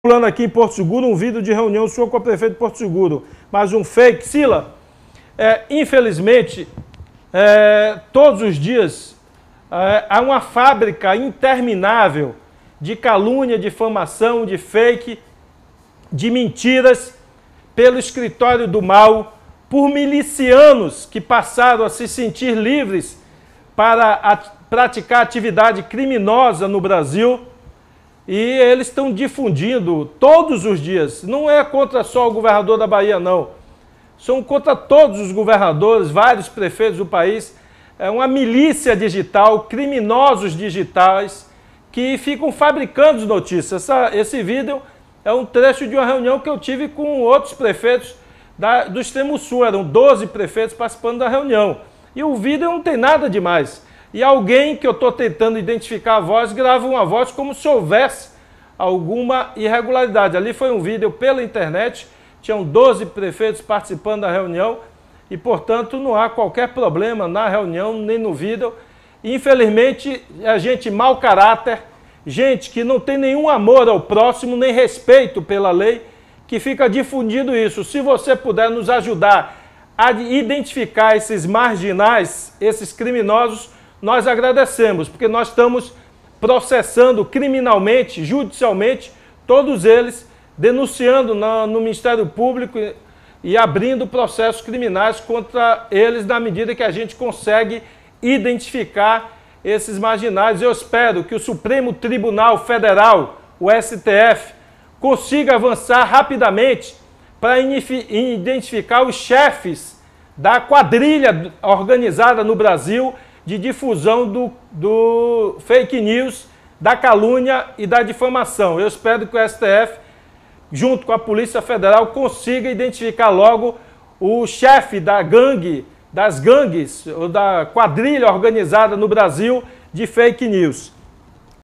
circulando aqui em Porto Seguro um vídeo de reunião sua com a prefeita de Porto Seguro, mas um fake. Sila, é, infelizmente, é, todos os dias é, há uma fábrica interminável de calúnia, difamação, de fake, de mentiras pelo escritório do mal, por milicianos que passaram a se sentir livres para a, praticar atividade criminosa no Brasil. E eles estão difundindo todos os dias. Não é contra só o governador da Bahia, não. São contra todos os governadores, vários prefeitos do país. É uma milícia digital, criminosos digitais, que ficam fabricando notícias. Essa, esse vídeo é um trecho de uma reunião que eu tive com outros prefeitos da, do extremo sul. Eram 12 prefeitos participando da reunião. E o vídeo não tem nada demais e alguém que eu estou tentando identificar a voz grava uma voz como se houvesse alguma irregularidade. Ali foi um vídeo pela internet, tinham 12 prefeitos participando da reunião e, portanto, não há qualquer problema na reunião nem no vídeo. Infelizmente, a é gente mau caráter, gente que não tem nenhum amor ao próximo, nem respeito pela lei, que fica difundindo isso. Se você puder nos ajudar a identificar esses marginais, esses criminosos, nós agradecemos, porque nós estamos processando criminalmente, judicialmente, todos eles, denunciando no Ministério Público e, e abrindo processos criminais contra eles na medida que a gente consegue identificar esses marginais. Eu espero que o Supremo Tribunal Federal, o STF, consiga avançar rapidamente para identificar os chefes da quadrilha organizada no Brasil de difusão do, do fake news, da calúnia e da difamação. Eu espero que o STF, junto com a Polícia Federal, consiga identificar logo o chefe da gangue, das gangues ou da quadrilha organizada no Brasil de fake news.